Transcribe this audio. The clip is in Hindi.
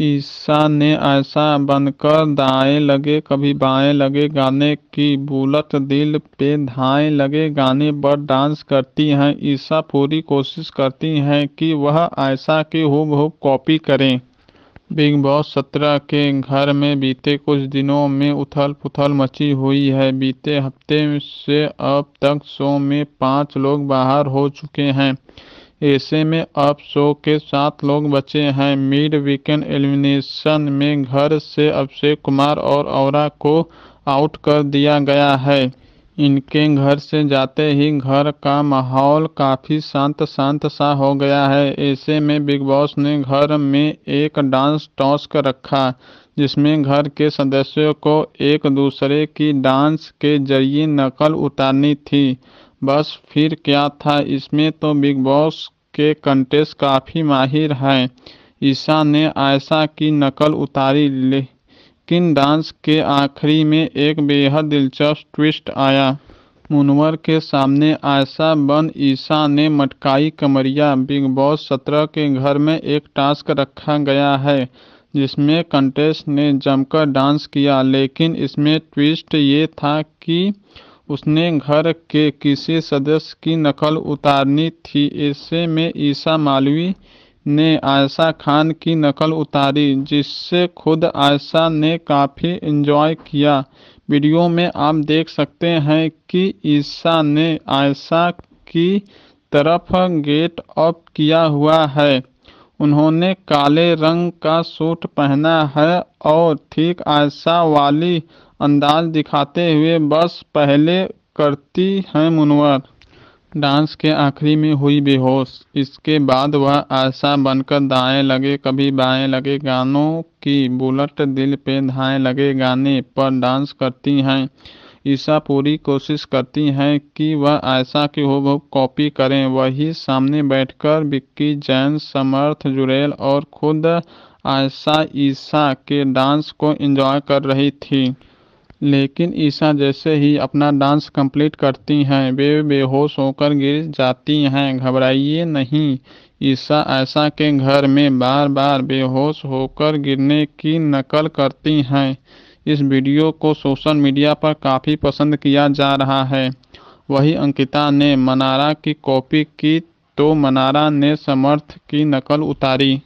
ईशा ने ऐसा बनकर दाएं लगे कभी बाएं लगे गाने की बुलत दिल पे धाएं लगे गाने पर डांस करती हैं ईशा पूरी कोशिश करती हैं कि वह ऐसा की हु कॉपी करें बिग बॉस सत्रह के घर में बीते कुछ दिनों में उथल पुथल मची हुई है बीते हफ्ते से अब तक शो में पाँच लोग बाहर हो चुके हैं ऐसे में अब शो के सात लोग बचे हैं मिड वीकेंड एलिमिनेशन में घर से अभिषेक कुमार और औरा को आउट कर दिया गया है इनके घर से जाते ही घर का माहौल काफ़ी शांत शांत सा हो गया है ऐसे में बिग बॉस ने घर में एक डांस टॉस्क रखा जिसमें घर के सदस्यों को एक दूसरे की डांस के जरिए नकल उतारनी थी बस फिर क्या था इसमें तो बिग बॉस के कंटेस्ट काफ़ी माहिर हैं ईशा ने आयशा की नकल उतारी ले लेकिन डांस के आखिरी में एक बेहद दिलचस्प ट्विस्ट आया मुनवर के सामने आयशा बन ईसा ने मटकाई कमरिया बिग बॉस सत्रह के घर में एक टास्क रखा गया है जिसमें कंटेस्ट ने जमकर डांस किया लेकिन इसमें ट्विस्ट ये था कि उसने घर के किसी सदस्य की नकल उतारनी थी ऐसे में ईसा मालवी ने आयशा खान की नकल उतारी जिससे खुद आयशा ने काफ़ी इंजॉय किया वीडियो में आप देख सकते हैं कि ईशा ने आयशा की तरफ गेट अप किया हुआ है उन्होंने काले रंग का सूट पहना है और ठीक आयशा वाली अंदाज दिखाते हुए बस पहले करती हैं मुनवर डांस के आखिरी में हुई बेहोश इसके बाद वह ऐसा बनकर दाएं लगे कभी बाएं लगे गानों की बुलट दिल पे धाएं लगे गाने पर डांस करती हैं ईशा पूरी कोशिश करती हैं कि वह आयशा की हो कॉपी करें वही सामने बैठकर विक्की जैन समर्थ जुरेल और खुद आयशा ईशा के डांस को एंजॉय कर रही थी लेकिन ईशा जैसे ही अपना डांस कंप्लीट करती हैं वे बेहोश होकर गिर जाती हैं घबराइए नहीं ईशा ऐसा के घर में बार बार बेहोश होकर गिरने की नकल करती हैं इस वीडियो को सोशल मीडिया पर काफ़ी पसंद किया जा रहा है वही अंकिता ने मनारा की कॉपी की तो मनारा ने समर्थ की नकल उतारी